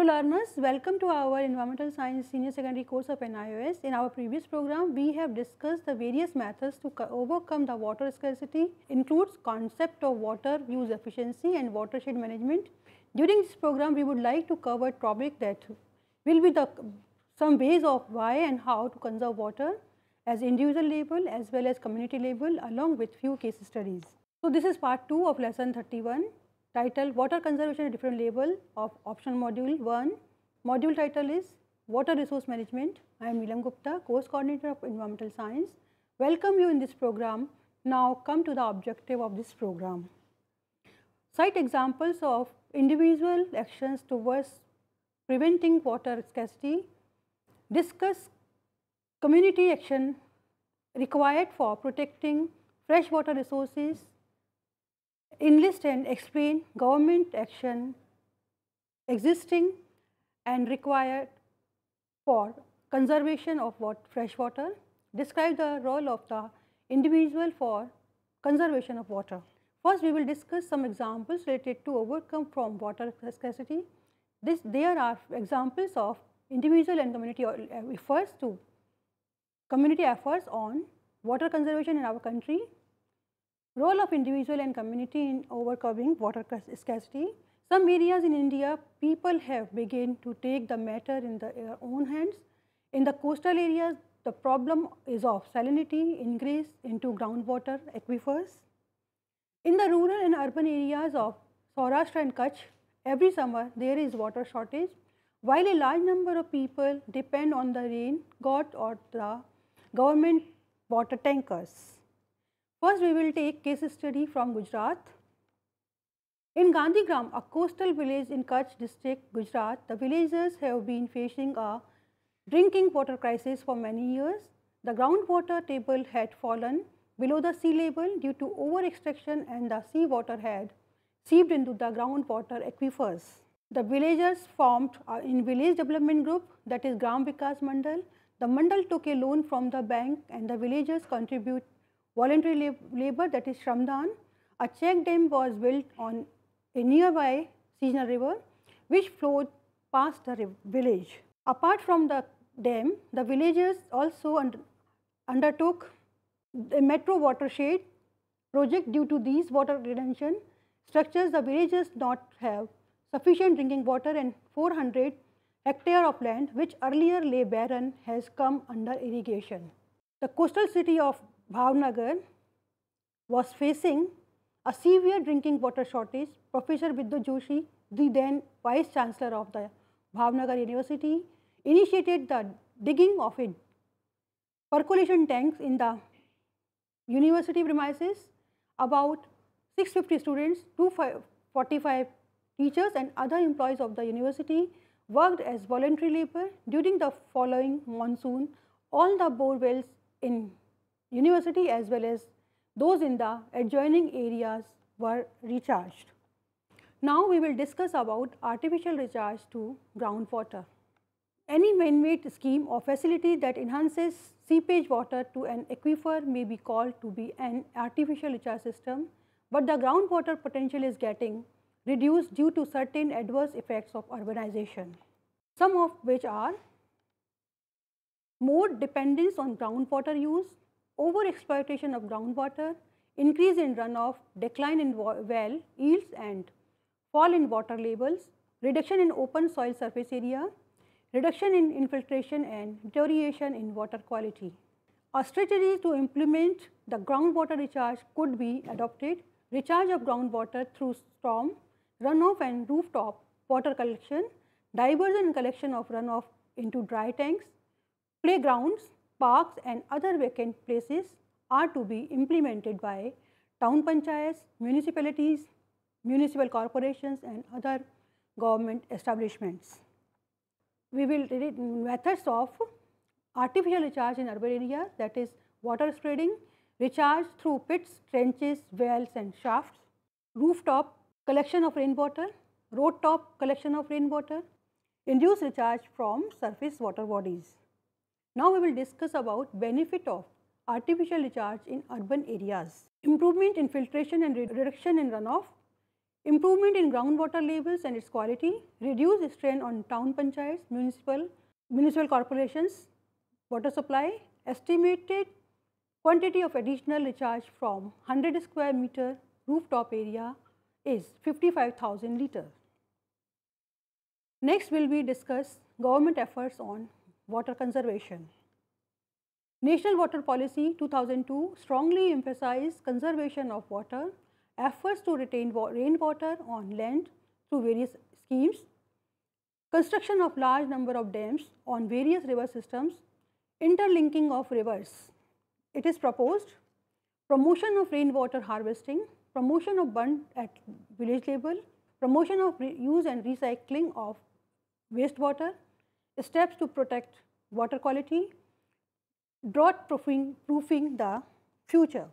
Hello learners, welcome to our Environmental Science Senior Secondary course of NIOS. In our previous program, we have discussed the various methods to overcome the water scarcity, includes concept of water use efficiency and watershed management. During this program, we would like to cover topic that will be the some ways of why and how to conserve water as individual level as well as community level along with few case studies. So this is part 2 of lesson 31 title water conservation a different label of option module 1. Module title is water resource management. I am Neelam Gupta, course coordinator of environmental science. Welcome you in this program. Now come to the objective of this program. Cite examples of individual actions towards preventing water scarcity. Discuss community action required for protecting freshwater resources enlist and explain government action existing and required for conservation of fresh water, describe the role of the individual for conservation of water. First, we will discuss some examples related to overcome from water scarcity. This, there are examples of individual and community uh, efforts to community efforts on water conservation in our country Role of individual and community in overcoming water scarcity. Some areas in India, people have begun to take the matter in their uh, own hands. In the coastal areas, the problem is of salinity increase into groundwater aquifers. In the rural and urban areas of Saurashtra and Kutch, every summer there is water shortage. While a large number of people depend on the rain, God or the government water tankers. First, we will take case study from Gujarat. In Gandhigram, a coastal village in Kutch district, Gujarat, the villagers have been facing a drinking water crisis for many years. The groundwater table had fallen below the sea level due to over-extraction and the seawater had seeped into the groundwater aquifers. The villagers formed uh, in village development group that is Gram Vikas Mandal. The Mandal took a loan from the bank and the villagers contribute voluntary labor that is Shramdan. A check dam was built on a nearby seasonal river which flowed past the village. Apart from the dam, the villagers also undertook the metro watershed project due to these water retention structures the villages not have sufficient drinking water and 400 hectare of land which earlier lay barren has come under irrigation. The coastal city of Bhavnagar was facing a severe drinking water shortage, Professor Vidya Joshi, the then Vice Chancellor of the Bhavnagar University, initiated the digging of a percolation tanks in the university premises. About 650 students, 245 teachers and other employees of the university worked as voluntary labor during the following monsoon. All the bore wells in university as well as those in the adjoining areas were recharged. Now we will discuss about artificial recharge to groundwater. Any man-made scheme or facility that enhances seepage water to an aquifer may be called to be an artificial recharge system, but the groundwater potential is getting reduced due to certain adverse effects of urbanization, some of which are more dependence on groundwater use, overexploitation of groundwater, increase in runoff, decline in well yields and fall in water levels, reduction in open soil surface area, reduction in infiltration and deterioration in water quality. A strategy to implement the groundwater recharge could be adopted. Recharge of groundwater through storm, runoff and rooftop water collection, diversion collection of runoff into dry tanks, playgrounds, parks and other vacant places are to be implemented by town panchayats, municipalities, municipal corporations and other government establishments. We will read methods of artificial recharge in urban areas that is water spreading, recharge through pits, trenches, wells and shafts, rooftop collection of rainwater, road top collection of rainwater, induced recharge from surface water bodies. Now we will discuss about benefit of artificial recharge in urban areas. Improvement in filtration and reduction in runoff, improvement in groundwater levels and its quality, reduce strain on town panchayats, municipal, municipal corporations, water supply, estimated quantity of additional recharge from 100 square meter rooftop area is 55,000 litre. Next will be discuss government efforts on water conservation. National Water Policy 2002 strongly emphasized conservation of water, efforts to retain rainwater on land through various schemes, construction of large number of dams on various river systems, interlinking of rivers. It is proposed promotion of rainwater harvesting, promotion of burn at village level, promotion of use and recycling of wastewater, steps to protect water quality, drought proofing, proofing the future.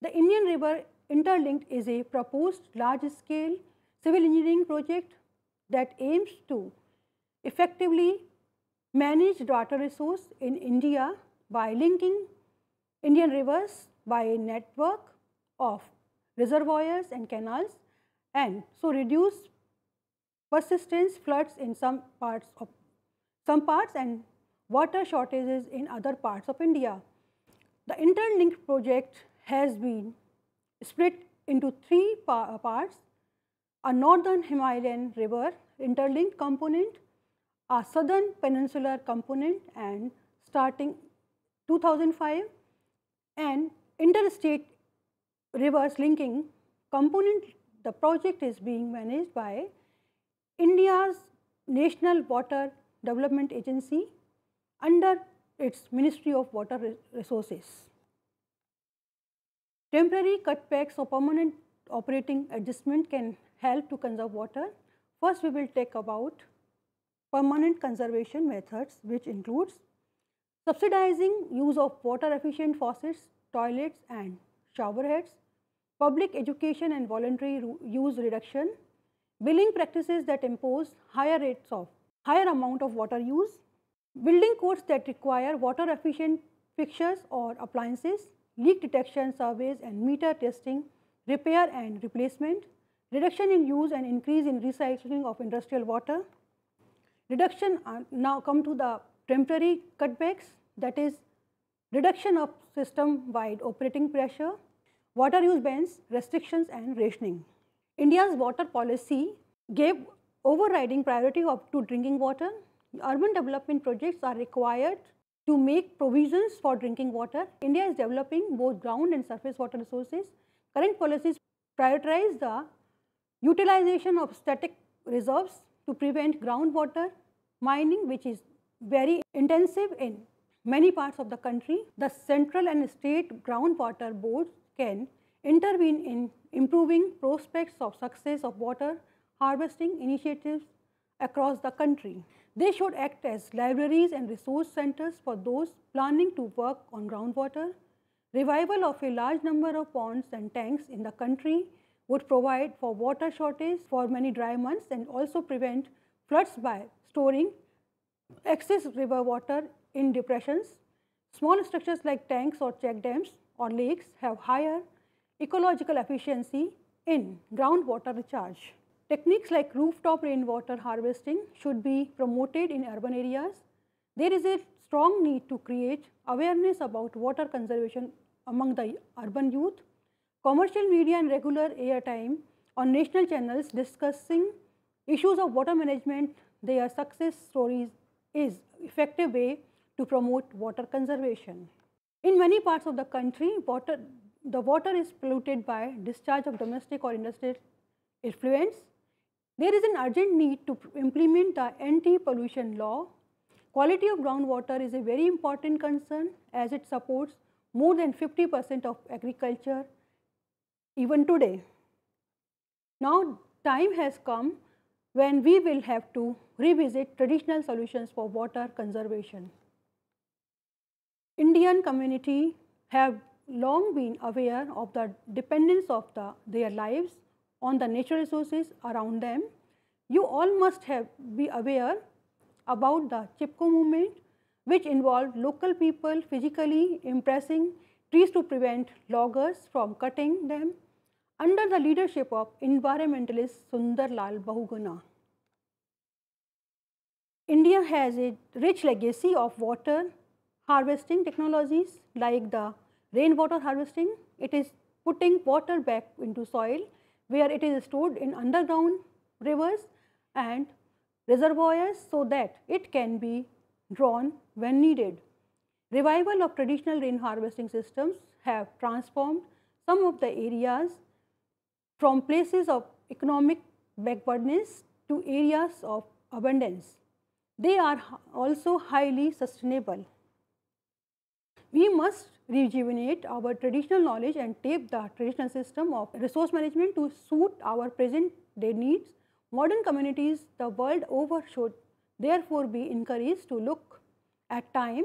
The Indian River Interlinked is a proposed large-scale civil engineering project that aims to effectively manage water resource in India by linking Indian rivers by a network of reservoirs and canals and so reduce persistence floods in some parts of some parts and water shortages in other parts of India. The interlinked project has been split into three pa parts, a northern Himalayan river interlinked component, a southern peninsular component and starting 2005 and interstate rivers linking component the project is being managed by India's National Water Development Agency under its Ministry of Water Resources. Temporary cutbacks or permanent operating adjustment can help to conserve water. First, we will take about permanent conservation methods which includes subsidizing use of water efficient faucets, toilets and shower heads, public education and voluntary use reduction, billing practices that impose higher rates of higher amount of water use, building codes that require water efficient fixtures or appliances, leak detection surveys and meter testing, repair and replacement, reduction in use and increase in recycling of industrial water, reduction uh, now come to the temporary cutbacks that is reduction of system wide operating pressure, water use bans, restrictions and rationing. India's water policy gave overriding priority of, to drinking water, urban development projects are required to make provisions for drinking water. India is developing both ground and surface water resources. Current policies prioritize the utilization of static reserves to prevent groundwater mining which is very intensive in many parts of the country. The central and state groundwater boards can intervene in improving prospects of success of water harvesting initiatives across the country. They should act as libraries and resource centers for those planning to work on groundwater. Revival of a large number of ponds and tanks in the country would provide for water shortage for many dry months and also prevent floods by storing excess river water in depressions. Small structures like tanks or check dams or lakes have higher ecological efficiency in groundwater recharge. Techniques like rooftop rainwater harvesting should be promoted in urban areas. There is a strong need to create awareness about water conservation among the urban youth. Commercial media and regular airtime on national channels discussing issues of water management, their success stories is effective way to promote water conservation. In many parts of the country, water, the water is polluted by discharge of domestic or industrial effluents. There is an urgent need to implement the anti-pollution law. Quality of groundwater is a very important concern as it supports more than 50 percent of agriculture even today. Now time has come when we will have to revisit traditional solutions for water conservation. Indian community have long been aware of the dependence of the, their lives on the natural resources around them. You all must have be aware about the Chipko movement which involved local people physically impressing trees to prevent loggers from cutting them under the leadership of environmentalist Lal Bahuguna. India has a rich legacy of water harvesting technologies like the rainwater harvesting. It is putting water back into soil where it is stored in underground rivers and reservoirs so that it can be drawn when needed. Revival of traditional rain harvesting systems have transformed some of the areas from places of economic backwardness to areas of abundance. They are also highly sustainable. We must rejuvenate our traditional knowledge and tape the traditional system of resource management to suit our present day needs. Modern communities the world over should therefore be encouraged to look at time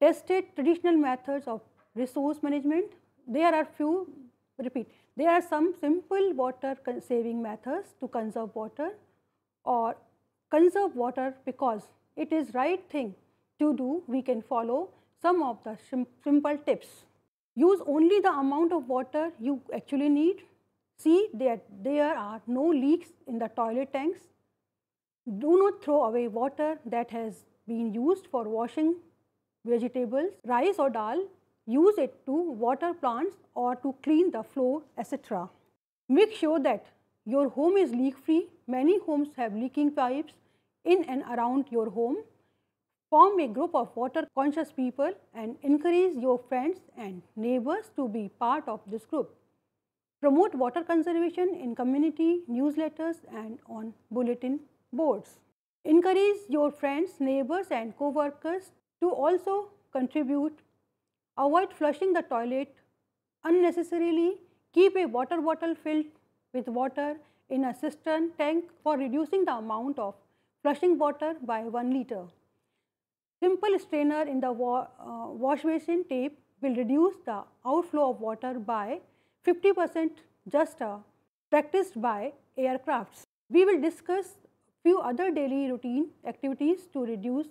tested traditional methods of resource management. There are few, repeat, there are some simple water saving methods to conserve water or conserve water because it is right thing to do we can follow some of the simple tips. Use only the amount of water you actually need. See that there are no leaks in the toilet tanks. Do not throw away water that has been used for washing vegetables, rice or dal. Use it to water plants or to clean the floor, etc. Make sure that your home is leak free. Many homes have leaking pipes in and around your home. Form a group of water conscious people and encourage your friends and neighbors to be part of this group. Promote water conservation in community newsletters and on bulletin boards. Encourage your friends, neighbors and co-workers to also contribute. Avoid flushing the toilet unnecessarily. Keep a water bottle filled with water in a cistern tank for reducing the amount of flushing water by 1 litre. Simple strainer in the wa uh, wash basin tap will reduce the outflow of water by 50 percent just uh, practiced by aircrafts. We will discuss few other daily routine activities to reduce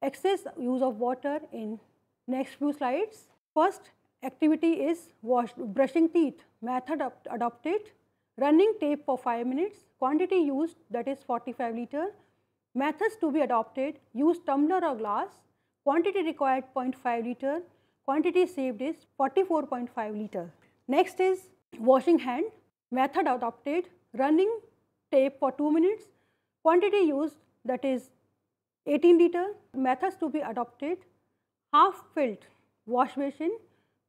excess use of water in next few slides. First activity is wash, brushing teeth method adopted, running tape for 5 minutes, quantity used that is 45 liter, Methods to be adopted use tumbler or glass, quantity required 0.5 liter, quantity saved is 44.5 liter. Next is washing hand, method adopted running tape for 2 minutes, quantity used that is 18 liter, methods to be adopted, half filled wash basin,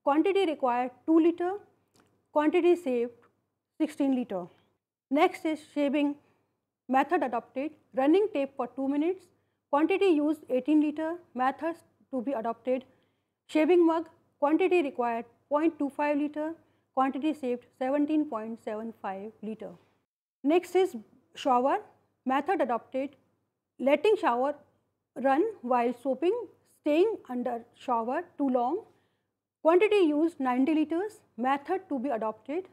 quantity required 2 liter, quantity saved 16 liter. Next is shaving method adopted running tape for 2 minutes, quantity used 18 liter, methods to be adopted, shaving mug, quantity required 0.25 liter, quantity saved 17.75 liter. Next is shower, method adopted, letting shower run while soaping, staying under shower too long, quantity used 90 liters, method to be adopted,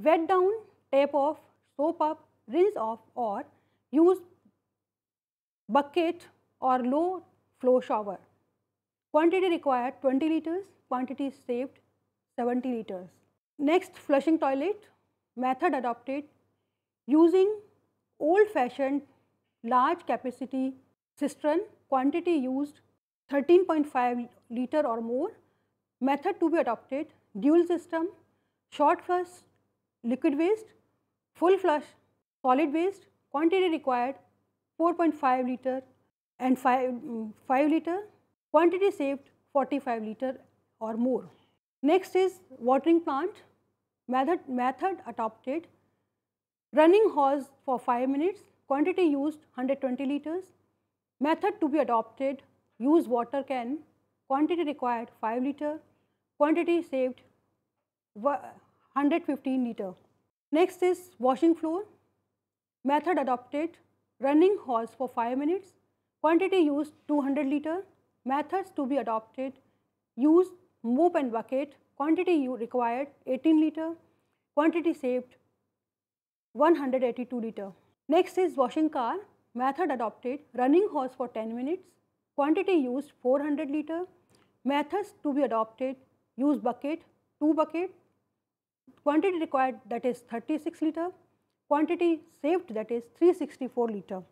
wet down, tape off, soap up, rinse off or use bucket or low flow shower. Quantity required 20 liters, quantity saved 70 liters. Next flushing toilet method adopted using old fashioned large capacity cistern quantity used 13.5 liter or more. Method to be adopted dual system short flush liquid waste, full flush solid waste, quantity required 4.5 liter and 5, mm, 5 liter, quantity saved 45 liter or more. Next is watering plant method, method adopted running hose for 5 minutes, quantity used 120 liters, method to be adopted use water can, quantity required 5 liter, quantity saved 115 liter. Next is washing floor method adopted running horse for 5 minutes, quantity used 200 liter, methods to be adopted, use mop and bucket, quantity required 18 liter, quantity saved 182 liter. Next is washing car, method adopted, running hose for 10 minutes, quantity used 400 liter, methods to be adopted, use bucket, 2 bucket, quantity required that is 36 liter, quantity saved that is 364 liter.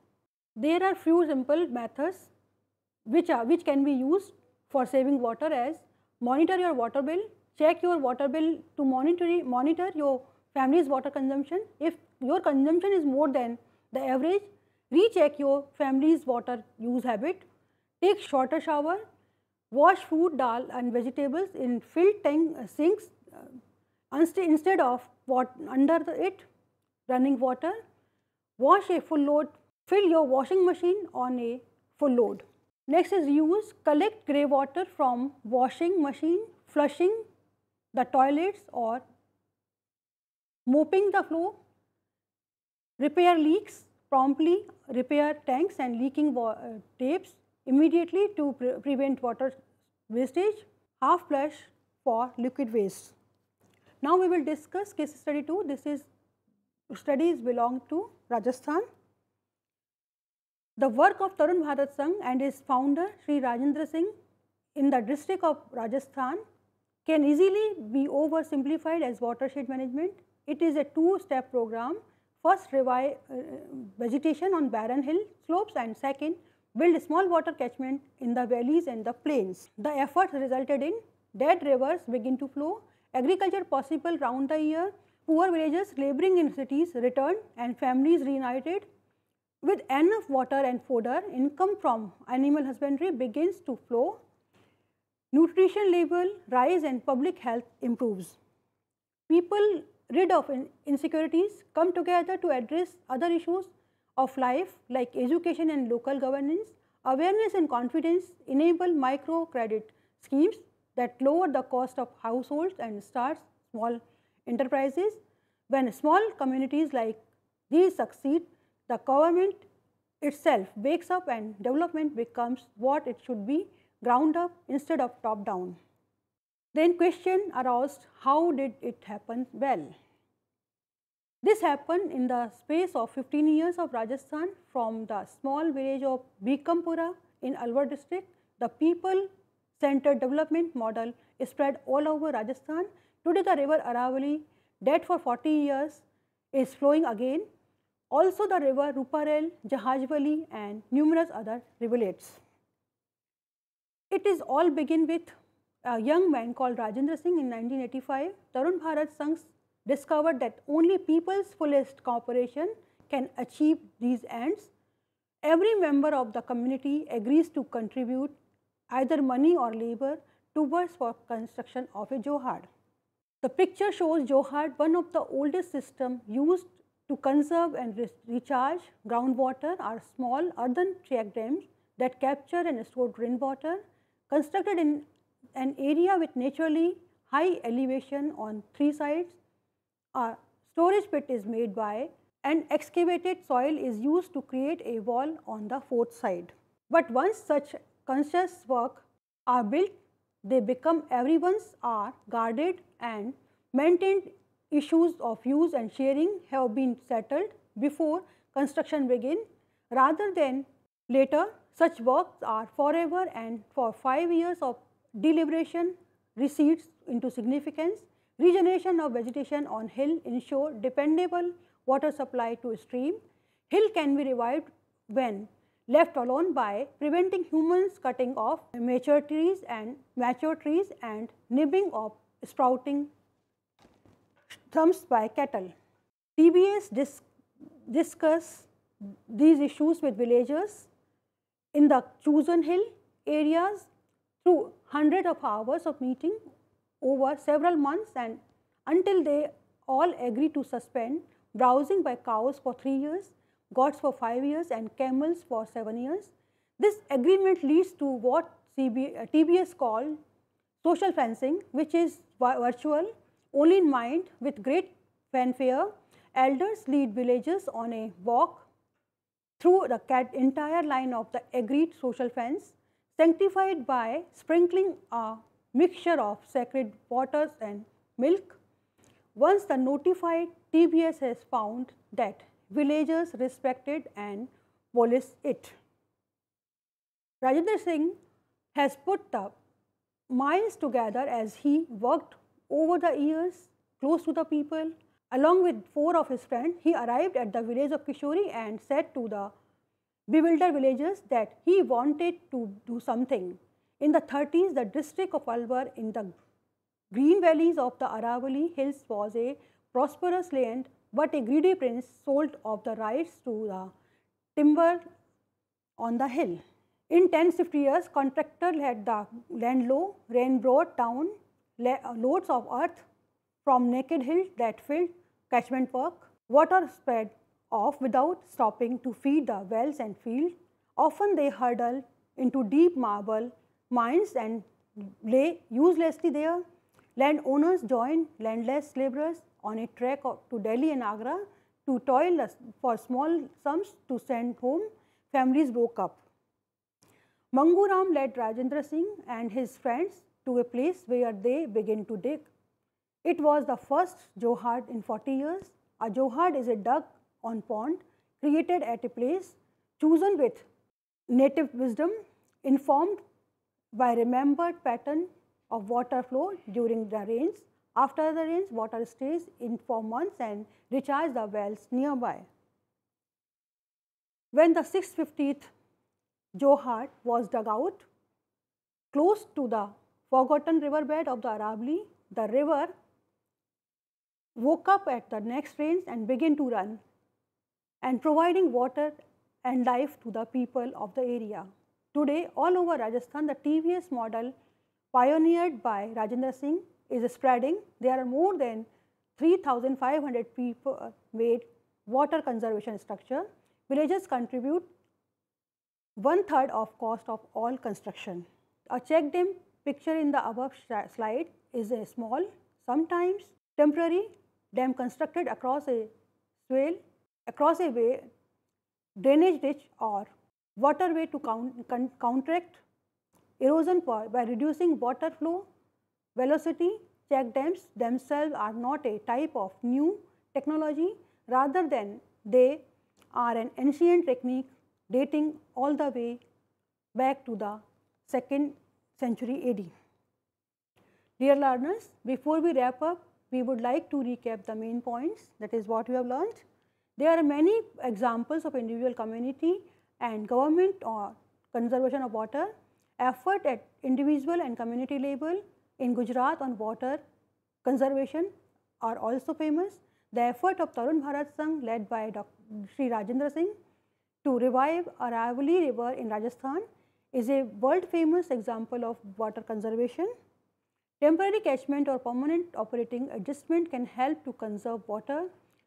There are few simple methods which are which can be used for saving water as monitor your water bill, check your water bill to monitor, monitor your family's water consumption. If your consumption is more than the average, recheck your family's water use habit, take shorter shower, wash food, dal and vegetables in filled tank uh, sinks uh, instead of what under the, it running water. Wash a full load, fill your washing machine on a full load. Next is use, collect grey water from washing machine, flushing the toilets or mopping the floor, repair leaks promptly, repair tanks and leaking uh, tapes immediately to pre prevent water wastage, half flush for liquid waste. Now we will discuss case study 2. This is studies belong to Rajasthan. The work of Tarun Bharat Sangh and its founder Sri Rajendra Singh in the district of Rajasthan can easily be oversimplified as watershed management. It is a two-step program. First, revive uh, vegetation on barren hill slopes and second, build small water catchment in the valleys and the plains. The efforts resulted in dead rivers begin to flow, agriculture possible round the year, poor villagers laboring in cities returned and families reunited. With enough water and fodder, income from animal husbandry begins to flow. Nutrition level rise and public health improves. People rid of insecurities come together to address other issues of life like education and local governance. Awareness and confidence enable microcredit schemes that lower the cost of households and starts small enterprises. When small communities like these succeed, the government itself wakes up and development becomes what it should be, ground up instead of top down. Then question aroused, how did it happen well? This happened in the space of 15 years of Rajasthan from the small village of Bikampura in Alwar district. The people centered development model spread all over Rajasthan Today the river Aravalli, dead for 40 years, is flowing again. Also the river Ruparel, Jahajwali, and numerous other rivulets. It is all begin with a young man called Rajendra Singh in 1985. Tarun Bharat Sangh discovered that only people's fullest cooperation can achieve these ends. Every member of the community agrees to contribute either money or labor towards for construction of a Johar. The picture shows Johar, one of the oldest systems used to conserve and re recharge groundwater are small earthen dams that capture and store rainwater constructed in an area with naturally high elevation on three sides. A storage pit is made by and excavated soil is used to create a wall on the fourth side. But once such conscious work are built they become everyone's are guarded and maintained issues of use and sharing have been settled before construction begin rather than later such works are forever and for 5 years of deliberation recedes into significance. Regeneration of vegetation on hill ensure dependable water supply to stream. Hill can be revived when left alone by preventing humans cutting off mature trees and mature trees and nibbing of sprouting stumps by cattle. TBS dis discuss these issues with villagers in the chosen hill areas through hundreds of hours of meeting over several months and until they all agree to suspend browsing by cows for three years goats for 5 years and camels for 7 years. This agreement leads to what CB, uh, TBS called social fencing which is virtual only in mind with great fanfare. Elders lead villagers on a walk through the entire line of the agreed social fence sanctified by sprinkling a mixture of sacred waters and milk. Once the notified TBS has found that villagers respected and police it. Rajendra Singh has put the miles together as he worked over the years close to the people. Along with four of his friends, he arrived at the village of Kishori and said to the bewildered villagers that he wanted to do something. In the 30s, the district of Alwar in the green valleys of the Aravalli hills was a prosperous land but a greedy prince sold off the rights to the timber on the hill. In 1050 years, contractor had the land low, rain brought down loads of earth from naked hills that filled catchment work. Water spread off without stopping to feed the wells and fields. Often they huddle into deep marble mines and lay uselessly there. Landowners joined landless laborers on a trek to Delhi and Agra to toil for small sums to send home, families broke up. Manguram led Rajendra Singh and his friends to a place where they began to dig. It was the first Johad in 40 years. A Johad is a dug on pond created at a place chosen with native wisdom informed by remembered pattern of water flow during the rains after the rains, water stays in for months and recharges the wells nearby. When the 650th Johar was dug out, close to the forgotten riverbed of the Arabli, the river woke up at the next rains and began to run and providing water and life to the people of the area. Today, all over Rajasthan, the TVS model pioneered by Rajendra Singh is spreading. There are more than 3,500 people made water conservation structure. Villages contribute one third of cost of all construction. A check dam picture in the above slide is a small, sometimes temporary dam constructed across a swale, across a way, drainage ditch or waterway to count, counteract erosion by reducing water flow Velocity check dams themselves are not a type of new technology, rather than they are an ancient technique dating all the way back to the 2nd century AD. Dear learners, before we wrap up, we would like to recap the main points that is what we have learned. There are many examples of individual community and government or conservation of water effort at individual and community level in Gujarat on water conservation are also famous. The effort of Tarun Bharat Sangh led by Dr. Sri Rajendra Singh to revive Aravalli river in Rajasthan is a world famous example of water conservation. Temporary catchment or permanent operating adjustment can help to conserve water.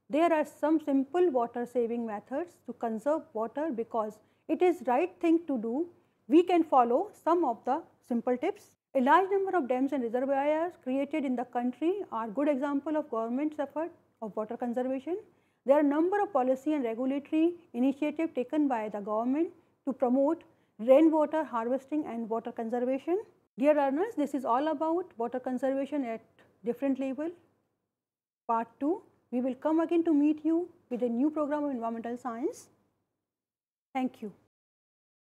There are some simple water saving methods to conserve water because it is right thing to do. We can follow some of the simple tips. A large number of dams and reservoirs created in the country are good example of government's effort of water conservation. There are a number of policy and regulatory initiatives taken by the government to promote rainwater harvesting and water conservation. Dear learners, this is all about water conservation at different level. Part 2, we will come again to meet you with a new program of environmental science. Thank you.